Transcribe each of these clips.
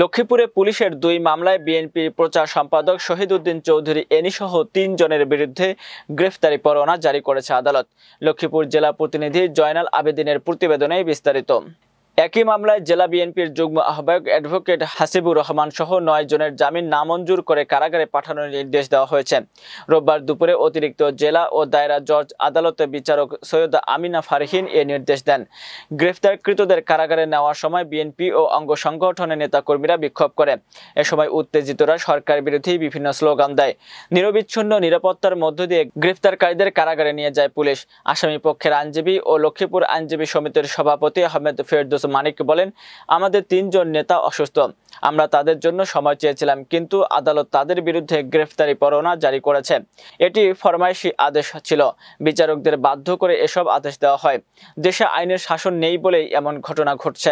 লক্ষ্মীপুরে পুলিশের দুই মামলায় বিএনপির প্রচার সম্পাদক উদ্দিন চৌধুরী এনিসহ তিনজনের বিরুদ্ধে গ্রেফতারি পরোয়ানা জারি করেছে আদালত লক্ষ্মীপুর জেলা প্রতিনিধি জয়নাল আবেদিনের প্রতিবেদনে বিস্তারিত একই মামলায় জেলা বিএনপির যুগ্ম আহ্বায়ক অ্যাডভোকেট হাসিবুর রহমান সহ নয় জনের জামিন নামঞ্জুর করে কারাগারে পাঠানোর নির্দেশ দেওয়া হয়েছে রোববার দুপুরে অতিরিক্ত জেলা ও দায়রা জজ আদালতে বিচারক সৈয়দ আমিনা ফারহিন এ নির্দেশ দেন গ্রেফতারকৃতদের কারাগারে নেওয়ার সময় বিএনপি ও অঙ্গ সংগঠনের নেতাকর্মীরা বিক্ষোভ করে এ সময় উত্তেজিতরা সরকার বিরোধী বিভিন্ন স্লোগান দেয় নিরবিচ্ছিন্ন নিরাপত্তার মধ্য দিয়ে গ্রেফতারকারীদের কারাগারে নিয়ে যায় পুলিশ আসামি পক্ষের আইনজীবী ও লক্ষ্মীপুর আইনজীবী সমিতির সভাপতি আহমেদ ফেরদোস মানিক বলেন আমাদের তিনজন নেতা অসুস্থ আমরা তাদের জন্য সময় চেয়েছিলাম কিন্তু আদালত তাদের বিরুদ্ধে গ্রেফতারি পরোয়ানা জারি করেছে এটি ফরমাইশি আদেশ ছিল বিচারকদের বাধ্য করে এসব আদেশ দেওয়া হয় দেশে আইনের শাসন নেই বলেই এমন ঘটনা ঘটছে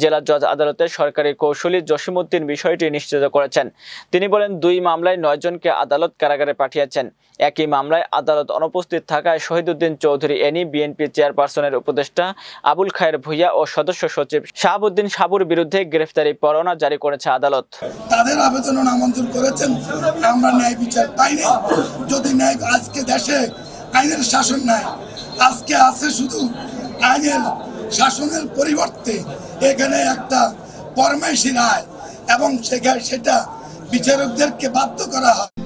জেলা জজ আদালতে সরকারি কৌশলী জসিমউদ্দিন বিষয়টি নিশ্চিত করেছেন তিনি বলেন দুই মামলায় নয়জনকে আদালত কারাগারে পাঠিয়েছেন একই মামলায় আদালত অনুপস্থিত থাকায় শহীদুদ্দিন চৌধুরী এনি বিএনপি চেয়ারপারসনের উপদেষ্টা আবুল খায়ের ভুইয়া ও সদস্য সচিব শাহাবুদ্দিন সাবুর বিরুদ্ধে গ্রেফতারি পরোয়ানা জারি করেছে আদালত তাদের আবেদন নামঞ্জুর করেছেন আমরা ন্যায় বিচার পাইনি যদি ন্যায় আজকে দেশে আইনের শাসন নাই আজকে আছে শুধু আইনের শাসনের পরিবর্তে এখানে একটা ফরমাইশি রায় এবং সেখানে সেটা বিচারকদেরকে বাধ্য করা হয়